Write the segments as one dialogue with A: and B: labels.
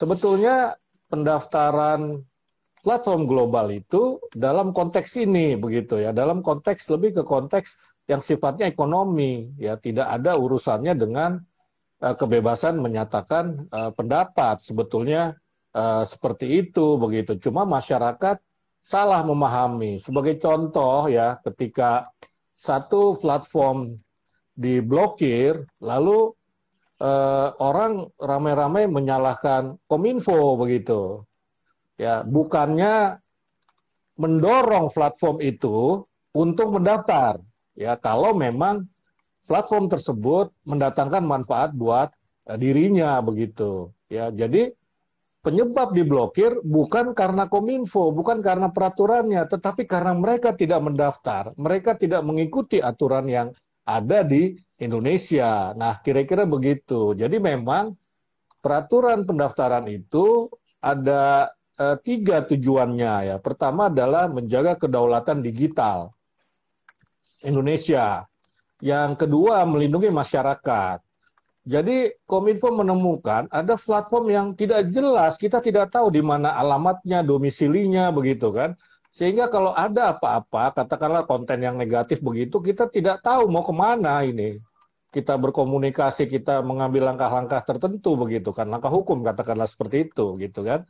A: sebetulnya pendaftaran platform global itu dalam konteks ini begitu ya, dalam konteks lebih ke konteks yang sifatnya ekonomi ya, tidak ada urusannya dengan uh, kebebasan menyatakan uh, pendapat sebetulnya uh, seperti itu begitu. Cuma masyarakat salah memahami. Sebagai contoh ya, ketika satu platform diblokir lalu eh, orang ramai-ramai menyalahkan Kominfo begitu. Ya, bukannya mendorong platform itu untuk mendaftar. Ya, kalau memang platform tersebut mendatangkan manfaat buat eh, dirinya begitu. Ya, jadi penyebab diblokir bukan karena Kominfo, bukan karena peraturannya, tetapi karena mereka tidak mendaftar, mereka tidak mengikuti aturan yang ada di Indonesia. Nah, kira-kira begitu. Jadi memang peraturan pendaftaran itu ada eh, tiga tujuannya ya. Pertama adalah menjaga kedaulatan digital Indonesia. Yang kedua melindungi masyarakat. Jadi Kominfo menemukan ada platform yang tidak jelas, kita tidak tahu di mana alamatnya, domisilinya begitu kan. Sehingga kalau ada apa-apa, katakanlah konten yang negatif begitu, kita tidak tahu mau kemana ini kita berkomunikasi, kita mengambil langkah-langkah tertentu begitu kan, langkah hukum katakanlah seperti itu gitu kan.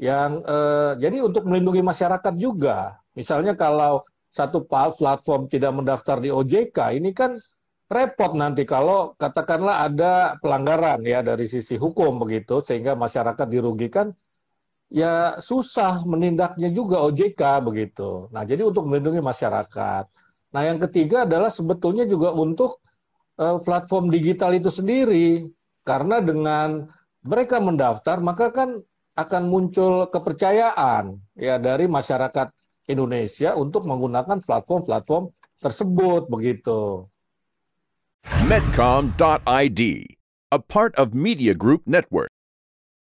A: Yang eh, jadi untuk melindungi masyarakat juga. Misalnya kalau satu platform tidak mendaftar di OJK, ini kan repot nanti kalau katakanlah ada pelanggaran ya dari sisi hukum begitu sehingga masyarakat dirugikan ya susah menindaknya juga OJK begitu. Nah, jadi untuk melindungi masyarakat. Nah, yang ketiga adalah sebetulnya juga untuk Eh, platform digital itu sendiri karena dengan mereka mendaftar maka kan akan muncul kepercayaan ya dari masyarakat Indonesia untuk menggunakan platform-platform tersebut begitu. Medcom.id, a part of Media Group Network.